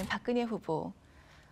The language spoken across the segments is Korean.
계신 박근혜 후보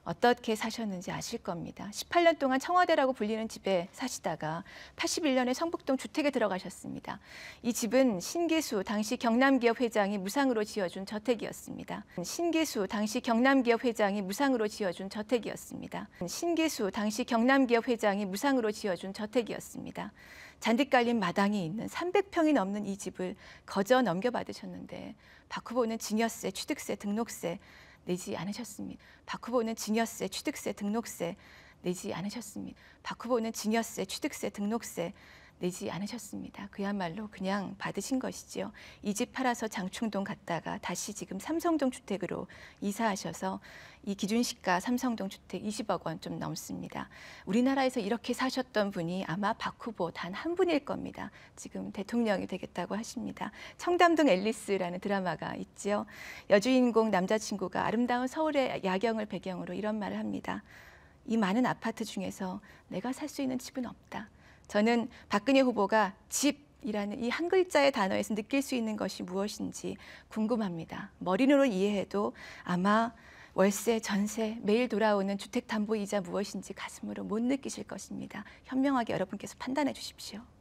어떻게 사셨는지 아실 겁니다. 18년 동안 청와대라고 불리는 집에 사시다가 81년에 성북동 주택에 들어가셨습니다. 이 집은 신계수 당시 경남기업 회장이 무상으로 지어준 저택이었습니다. 신계수 당시 경남기업 회장이 무상으로 지어준 저택이었습니다. 신계수 당시 경남기업 회장이 무상으로 지어준 저택이었습니다. 잔디 깔린 마당이 있는 300평이 넘는 이 집을 거저 넘겨받으셨는데 박 후보는 증여세, 취득세, 등록세 내지 않으셨습니다. 바 후보는 증여세, 취득세, 등록세 내지 않으셨습니다. 바 후보는 증여세, 취득세, 등록세 내지 않으셨습니다. 그야말로 그냥 받으신 것이지요. 이 집 팔아서 장충동 갔다가 다시 지금 삼성동 주택으로 이사하셔서 이 기준시가 삼성동 주택 20억 원 좀 넘습니다. 우리나라에서 이렇게 사셨던 분이 아마 박 후보 단 한 분일 겁니다. 지금 대통령이 되겠다고 하십니다. 청담동 앨리스라는 드라마가 있지요. 여주인공 남자친구가 아름다운 서울의 야경을 배경으로 이런 말을 합니다. 이 많은 아파트 중에서 내가 살 수 있는 집은 없다. 저는 박근혜 후보가 집이라는 이 한 글자의 단어에서 느낄 수 있는 것이 무엇인지 궁금합니다. 머리로 이해해도 아마 월세, 전세, 매일 돌아오는 주택담보이자 무엇인지 가슴으로 못 느끼실 것입니다. 현명하게 여러분께서 판단해 주십시오.